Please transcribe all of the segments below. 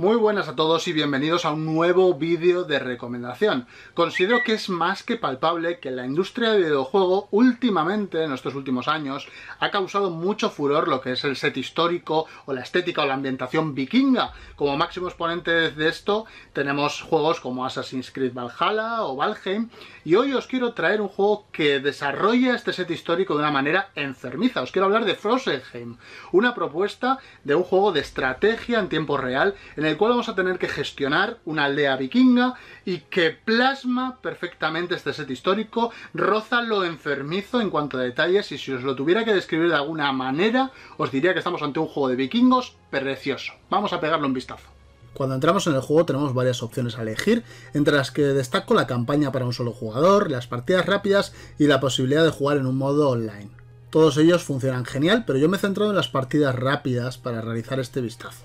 Muy buenas a todos y bienvenidos a un nuevo vídeo de recomendación. Considero que es más que palpable que la industria de videojuego últimamente, en estos últimos años, ha causado mucho furor lo que es el set histórico o la estética o la ambientación vikinga. Como máximo exponente de esto tenemos juegos como Assassin's Creed Valhalla o Valheim y hoy os quiero traer un juego que desarrolla este set histórico de una manera enfermiza. Os quiero hablar de Frozenheim, una propuesta de un juego de estrategia en tiempo real en el el cual vamos a tener que gestionar una aldea vikinga y que plasma perfectamente este set histórico, roza lo enfermizo en cuanto a detalles y si os lo tuviera que describir de alguna manera, os diría que estamos ante un juego de vikingos precioso. Vamos a pegarle un vistazo. Cuando entramos en el juego tenemos varias opciones a elegir, entre las que destaco la campaña para un solo jugador, las partidas rápidas y la posibilidad de jugar en un modo online. Todos ellos funcionan genial, pero yo me he centrado en las partidas rápidas para realizar este vistazo.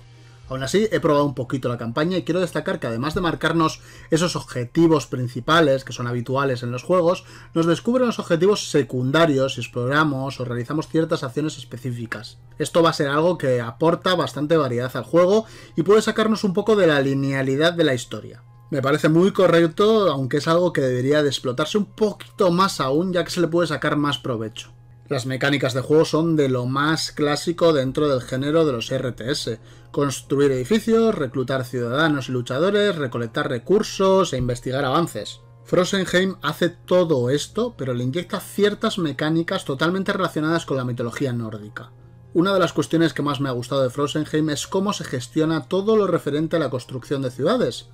Aún así, he probado un poquito la campaña y quiero destacar que además de marcarnos esos objetivos principales que son habituales en los juegos, nos descubren los objetivos secundarios si exploramos o realizamos ciertas acciones específicas. Esto va a ser algo que aporta bastante variedad al juego y puede sacarnos un poco de la linealidad de la historia. Me parece muy correcto, aunque es algo que debería de explotarse un poquito más aún, ya que se le puede sacar más provecho. Las mecánicas de juego son de lo más clásico dentro del género de los RTS. Construir edificios, reclutar ciudadanos y luchadores, recolectar recursos e investigar avances. Frozenheim hace todo esto, pero le inyecta ciertas mecánicas totalmente relacionadas con la mitología nórdica. Una de las cuestiones que más me ha gustado de Frozenheim es cómo se gestiona todo lo referente a la construcción de ciudades.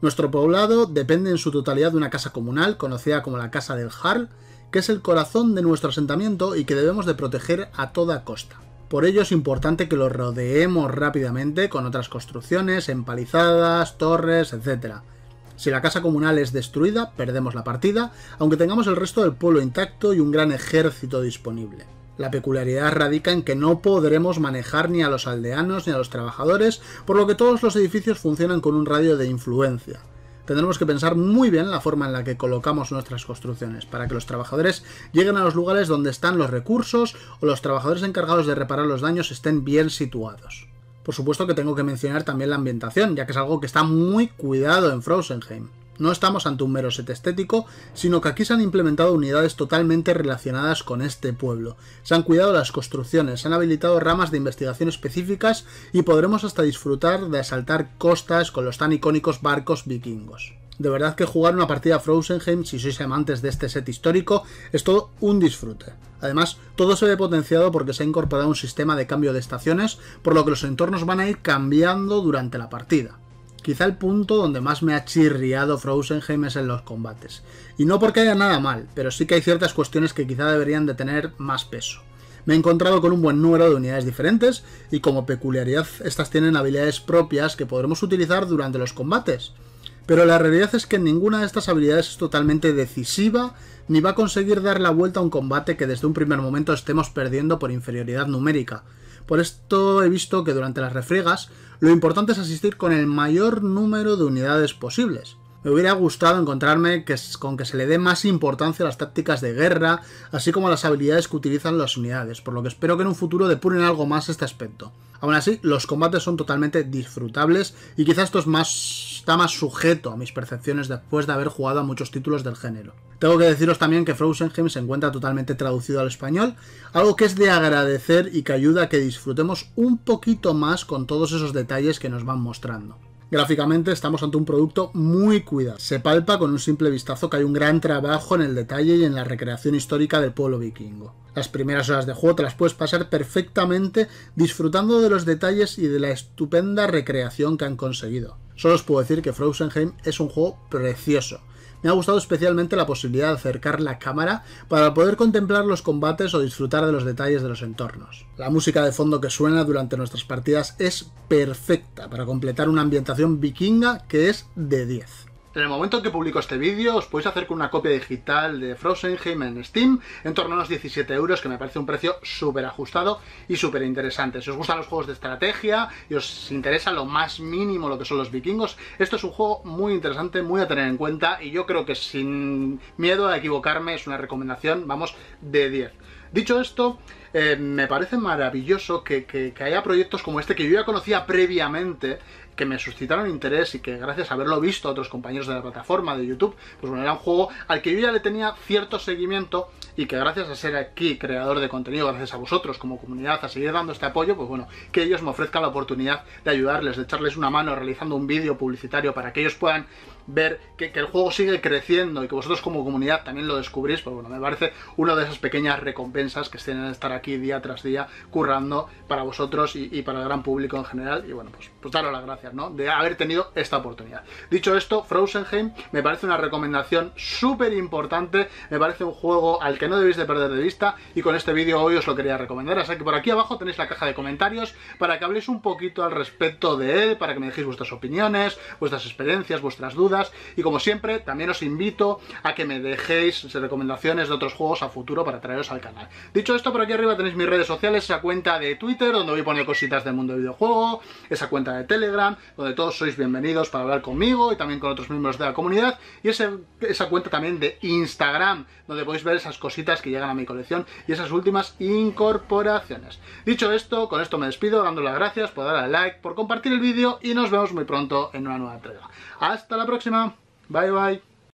Nuestro poblado depende en su totalidad de una casa comunal, conocida como la Casa del Harl, que es el corazón de nuestro asentamiento y que debemos de proteger a toda costa. Por ello es importante que lo rodeemos rápidamente con otras construcciones, empalizadas, torres, etc. Si la casa comunal es destruida, perdemos la partida, aunque tengamos el resto del pueblo intacto y un gran ejército disponible. La peculiaridad radica en que no podremos manejar ni a los aldeanos ni a los trabajadores, por lo que todos los edificios funcionan con un radio de influencia tendremos que pensar muy bien la forma en la que colocamos nuestras construcciones para que los trabajadores lleguen a los lugares donde están los recursos o los trabajadores encargados de reparar los daños estén bien situados. Por supuesto que tengo que mencionar también la ambientación, ya que es algo que está muy cuidado en Frozenheim. No estamos ante un mero set estético, sino que aquí se han implementado unidades totalmente relacionadas con este pueblo. Se han cuidado las construcciones, se han habilitado ramas de investigación específicas y podremos hasta disfrutar de asaltar costas con los tan icónicos barcos vikingos. De verdad que jugar una partida Frozenheim, si sois amantes de este set histórico, es todo un disfrute. Además, todo se ve potenciado porque se ha incorporado un sistema de cambio de estaciones, por lo que los entornos van a ir cambiando durante la partida. Quizá el punto donde más me ha chirriado Frozenheim es en los combates. Y no porque haya nada mal, pero sí que hay ciertas cuestiones que quizá deberían de tener más peso. Me he encontrado con un buen número de unidades diferentes y como peculiaridad estas tienen habilidades propias que podremos utilizar durante los combates. Pero la realidad es que ninguna de estas habilidades es totalmente decisiva ni va a conseguir dar la vuelta a un combate que desde un primer momento estemos perdiendo por inferioridad numérica. Por esto he visto que durante las refriegas lo importante es asistir con el mayor número de unidades posibles. Me hubiera gustado encontrarme con que se le dé más importancia a las tácticas de guerra, así como a las habilidades que utilizan las unidades, por lo que espero que en un futuro depuren algo más este aspecto. Aún así, los combates son totalmente disfrutables y quizás esto es más está más sujeto a mis percepciones después de haber jugado a muchos títulos del género. Tengo que deciros también que Frozenheim se encuentra totalmente traducido al español, algo que es de agradecer y que ayuda a que disfrutemos un poquito más con todos esos detalles que nos van mostrando. Gráficamente estamos ante un producto muy cuidado. Se palpa con un simple vistazo que hay un gran trabajo en el detalle y en la recreación histórica del pueblo vikingo. Las primeras horas de juego te las puedes pasar perfectamente disfrutando de los detalles y de la estupenda recreación que han conseguido. Solo os puedo decir que Frozenheim es un juego precioso. Me ha gustado especialmente la posibilidad de acercar la cámara para poder contemplar los combates o disfrutar de los detalles de los entornos. La música de fondo que suena durante nuestras partidas es perfecta para completar una ambientación vikinga que es de 10. En el momento en que publico este vídeo, os podéis hacer con una copia digital de Frozenheim en Steam, en torno a unos 17 euros, que me parece un precio súper ajustado y súper interesante. Si os gustan los juegos de estrategia y os interesa lo más mínimo lo que son los vikingos, esto es un juego muy interesante, muy a tener en cuenta, y yo creo que sin miedo a equivocarme es una recomendación, vamos, de 10. Dicho esto, eh, me parece maravilloso que, haya proyectos como este que yo ya conocía previamente que me suscitaron interés y que gracias a haberlo visto a otros compañeros de la plataforma de YouTube, pues bueno, era un juego al que yo ya le tenía cierto seguimiento y que gracias a ser aquí creador de contenido, gracias a vosotros como comunidad, a seguir dando este apoyo, pues bueno, que ellos me ofrezcan la oportunidad de ayudarles, de echarles una mano realizando un vídeo publicitario para que ellos puedan ver que, que, el juego sigue creciendo y que vosotros como comunidad también lo descubrís, pues bueno, me parece una de esas pequeñas recompensas que tienen estar aquí aquí día tras día currando para vosotros y, para el gran público en general. Y bueno, pues, pues daros las gracias, ¿no? De haber tenido esta oportunidad. Dicho esto, Frozenheim me parece una recomendación súper importante, me parece un juego al que no debéis de perder de vista y con este vídeo hoy os lo quería recomendar. Así que por aquí abajo tenéis la caja de comentarios para que habléis un poquito al respecto de él, para que me dejéis vuestras opiniones, vuestras experiencias, vuestras dudas y como siempre también os invito a que me dejéis recomendaciones de otros juegos a futuro para traeros al canal. Dicho esto, por aquí arriba tenéis mis redes sociales, esa cuenta de Twitter, donde voy a poner cositas del mundo del videojuego, esa cuenta de Telegram, donde todos sois bienvenidos para hablar conmigo y también con otros miembros de la comunidad, y esa cuenta también de Instagram, donde podéis ver esas cositas que llegan a mi colección y esas últimas incorporaciones. Dicho esto, con esto me despido, dando las gracias por darle al like, por compartir el vídeo y nos vemos muy pronto en una nueva entrega. ¡Hasta la próxima! Bye bye.